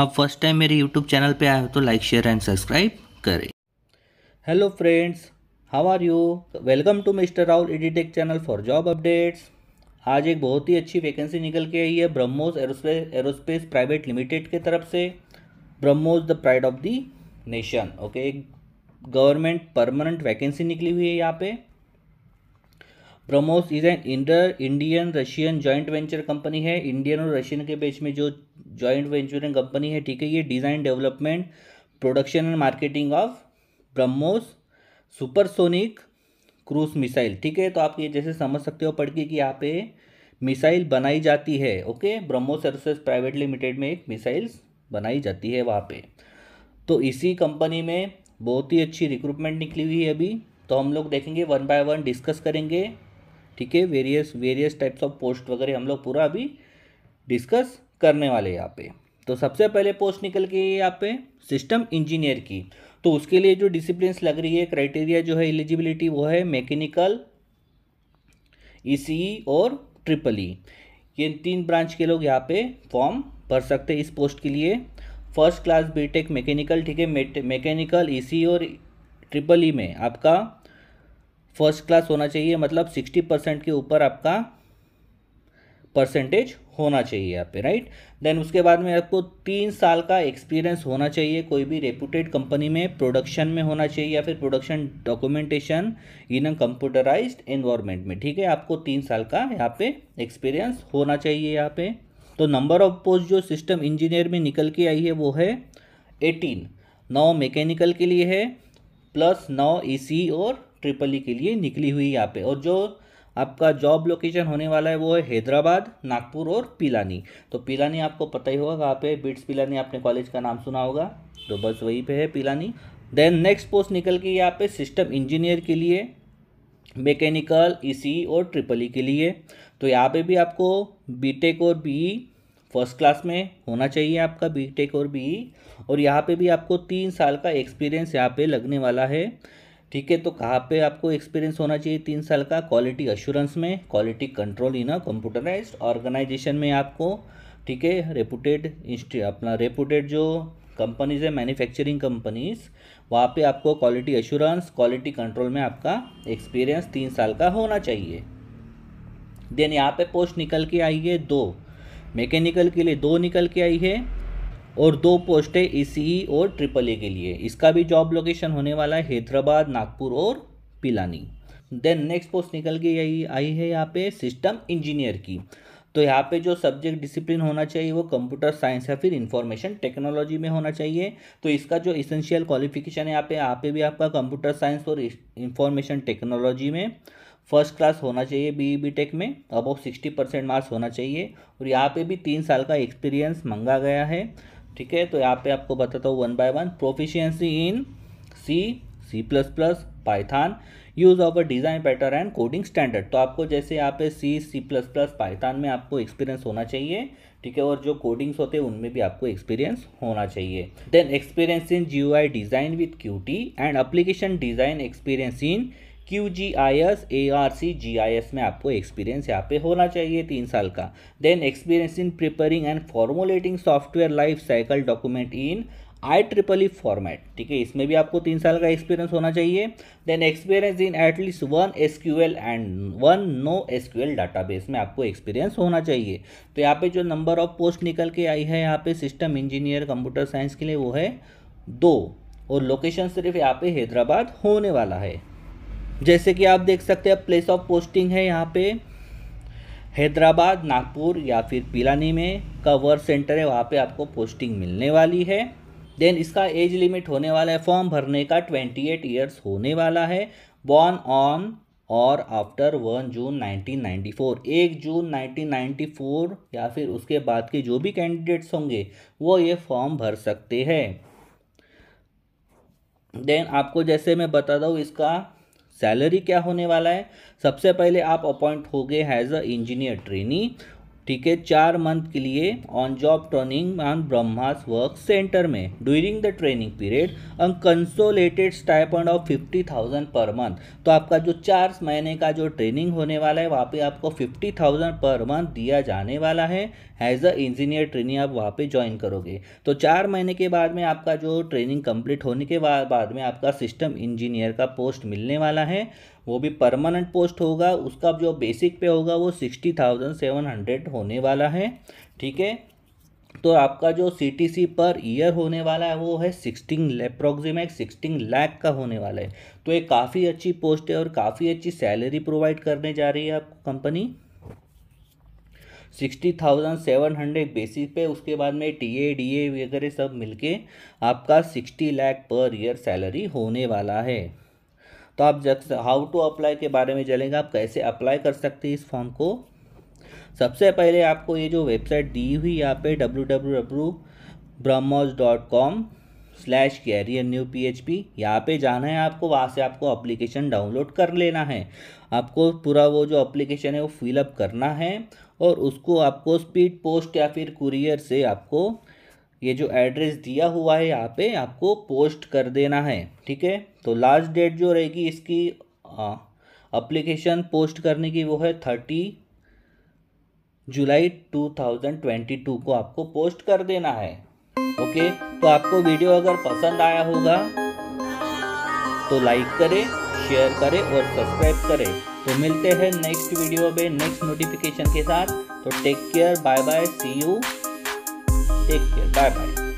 आप first time मेरे YouTube channel पे आए हो तो लाइक शेयर एंड सब्सक्राइब करें hello friends how are you welcome to mister Rahul Edutech channel for job updates आज एक बहुत ही अच्छी वैकेंसी निकल के आई है BrahMos aerospace aerospace private limited के तरफ से BrahMos the pride of the nation okay एक गवर्नमेंट परमानेंट वैकेंसी निकली हुई है यहाँ पे प्रमोस इज एन इंडर Indian Russian joint venture company है इंडियन और रशियन के बीच में जो जॉइंट वेंचर कंपनी है ठीक है ये design development production and marketing of BrahMos supersonic cruise missile ठीक है तो आप ये जैसे समझ सकते हो पढ़ के कि यहाँ पे मिसाइल बनाई जाती है okay BrahMos aerospace private limited में एक मिसाइल्स बनाई जाती है वहाँ पे तो इसी कंपनी में बहुत ही अच्छी रिक्रूटमेंट निकली हुई है अभी तो हम लोग देखेंगे वन बाय वन डिस्कस करेंगे ठीक है various various types of post वगैरह हम लोग पूरा अभी डिस्कस करने वाले हैं यहाँ पे तो सबसे पहले पोस्ट निकल के यहाँ पे सिस्टम इंजीनियर की तो उसके लिए जो डिसिप्लिन लग रही है क्राइटेरिया जो है एलिजिबिलिटी वो है मैकेनिकल ई e e और ट्रिपल ई e। ये तीन ब्रांच के लोग यहाँ पे फॉर्म भर सकते हैं इस पोस्ट के लिए फर्स्ट क्लास बीटेक मैकेनिकल ठीक है मैकेनिकल ईसी और ट्रिपल ई में आपका फर्स्ट क्लास होना चाहिए मतलब सिक्सटी परसेंट के ऊपर आपका परसेंटेज होना चाहिए यहाँ पे राइट देन उसके बाद में आपको तीन साल का एक्सपीरियंस होना चाहिए कोई भी रेपूटेड कंपनी में प्रोडक्शन में होना चाहिए या फिर production documentation in a computerised environment में ठीक है आपको तीन साल का यहाँ पे एक्सपीरियंस होना चाहिए यहाँ पे तो नंबर ऑफ पोस्ट जो सिस्टम इंजीनियर में निकल के आई है वो है एटीन नौ मैकेनिकल के लिए है प्लस नौ ई e और ट्रिपल ई e के लिए निकली हुई यहाँ पे और जो आपका जॉब लोकेशन होने वाला है वो है हैदराबाद नागपुर और पिलानी तो पिलानी आपको पता ही होगा कहाँ पे बिट्स पिलानी आपने कॉलेज का नाम सुना होगा तो बस वहीं पे है पिलानी देन नेक्स्ट पोस्ट निकल के यहाँ पे सिस्टम इंजीनियर के लिए मैकेनिकल ई e और ट्रिपल ई के लिए तो यहाँ पे भी आपको बीटेक और बीई फर्स्ट क्लास में होना चाहिए आपका बी टेक और बी e और यहाँ पे भी आपको तीन साल का एक्सपीरियंस यहाँ पे लगने वाला है ठीक है तो कहाँ पे आपको एक्सपीरियंस होना चाहिए तीन साल का क्वालिटी अश्योरेंस में quality control in a computerised organisation में आपको ठीक है रेपूटेड अपना रेपूटेड जो कंपनीज है मैन्युफैक्चरिंग कंपनीज वहाँ पे आपको क्वालिटी एश्योरेंस क्वालिटी कंट्रोल में आपका एक्सपीरियंस तीन साल का होना चाहिए देन यहाँ पे पोस्ट निकल के आई है दो मैकेनिकल के लिए दो निकल के आई है और दो पोस्ट है ई e और ट्रिपल ए के लिए इसका भी जॉब लोकेशन होने वाला है हैदराबाद नागपुर और पिलानी देन नेक्स्ट पोस्ट निकल के आई आई है यहाँ पे सिस्टम इंजीनियर की तो यहाँ पे जो सब्जेक्ट डिसिप्लिन होना चाहिए वो कंप्यूटर साइंस या फिर इंफॉर्मेशन टेक्नोलॉजी में होना चाहिए तो इसका जो इसेंशियल क्वालिफिकेशन है यहाँ पे यहाँ पे भी आपका कंप्यूटर साइंस और इंफॉर्मेशन टेक्नोलॉजी में फर्स्ट क्लास होना चाहिए बी बी टेक में अबाउ सिक्सटी परसेंट मार्क्स होना चाहिए और यहाँ पे भी तीन साल का एक्सपीरियंस मंगा गया है ठीक है तो यहाँ पे आपको बताता हूँ one by one proficiency in C C plus plus python use of a design pattern and coding standard तो आपको जैसे यहाँ पे सी सी प्लस प्लस पाइथान में आपको एक्सपीरियंस होना चाहिए ठीक है और जो कोडिंग्स होते हैं उनमें भी आपको एक्सपीरियंस होना चाहिए then experience in G design with Q and application design experience in Q G I S A R C G I S में आपको एक्सपीरियंस यहाँ पे होना चाहिए तीन साल का then experience in preparing and formulating software life cycle document in I triple E format ठीक है इसमें भी आपको तीन साल का एक्सपीरियंस होना चाहिए then experience in at least one S Q L and one no S Q L database में आपको एक्सपीरियंस होना चाहिए तो यहाँ पे जो नंबर ऑफ पोस्ट निकल के आई है यहाँ पे सिस्टम इंजीनियर कंप्यूटर साइंस के लिए वो है दो और लोकेशन सिर्फ यहाँ पे हैदराबाद होने वाला है जैसे कि आप देख सकते हैं प्लेस ऑफ पोस्टिंग है यहाँ पे हैदराबाद नागपुर या फिर पीलानी में का वर्क सेंटर है वहाँ पे आपको पोस्टिंग मिलने वाली है देन इसका एज लिमिट होने वाला है फॉर्म भरने का ट्वेंटी एट ईयर्स होने वाला है बॉर्न ऑन और आफ्टर वन जून फोर एक जून फोर या फिर उसके बाद के जो भी कैंडिडेट्स होंगे वो ये फॉर्म भर सकते हैं देन आपको जैसे मैं बता दूँ इसका सैलरी क्या होने वाला है सबसे पहले आप अपॉइंट हो गए एज अ इंजीनियर ट्रेनी ठीक है चार मंथ के लिए on job training on BrahMos work centre में during the training period unconsolidated stipend of fifty thousand per month तो आपका जो चार महीने का जो ट्रेनिंग होने वाला है वहाँ पे आपको फिफ्टी थाउजेंड पर मंथ दिया जाने वाला है एज अ इंजीनियर ट्रेनिंग आप वहाँ पे ज्वाइन करोगे तो चार महीने के बाद में आपका जो ट्रेनिंग कंप्लीट होने के बाद में आपका सिस्टम इंजीनियर का पोस्ट मिलने वाला है वो भी परमानेंट पोस्ट होगा उसका जो बेसिक पे होगा वो सिक्सटी थाउजेंड सेवन हंड्रेड होने वाला है ठीक है तो आपका जो सी पर ईयर होने वाला है वो है सिक्सटीन अप्रोक्सीमेट सिक्सटीन लाख का होने वाला है तो ये काफ़ी अच्छी पोस्ट है और काफ़ी अच्छी सैलरी प्रोवाइड करने जा रही है आपको company sixty thousand seven hundred basis पे उसके बाद में टी ए डी ए वगैरह सब मिलके आपका sixty lakh per year salary होने वाला है तो आप जब हाउ टू अप्लाई के बारे में चलेंगे आप कैसे अप्लाई कर सकते हैं इस फॉर्म को सबसे पहले आपको ये जो वेबसाइट दी हुई यहाँ पे W W W BrahMos dot com slash career new P H P यहाँ पर जाना है आपको वहाँ से आपको अप्लीकेशन डाउनलोड कर लेना है आपको पूरा वो जो अप्लीकेशन है वो फिलअप करना है और उसको आपको स्पीड पोस्ट या फिर कुरियर से आपको ये जो एड्रेस दिया हुआ है यहाँ पे आपको पोस्ट कर देना है ठीक है तो लास्ट डेट जो रहेगी इसकी अप्लीकेशन पोस्ट करने की वो है thirty July two thousand twenty two को आपको पोस्ट कर देना है ओके तो आपको वीडियो अगर पसंद आया होगा तो लाइक करें शेयर करें और सब्सक्राइब करें तो मिलते हैं नेक्स्ट वीडियो में नेक्स्ट नोटिफिकेशन के साथ तो take care bye bye see you take care bye bye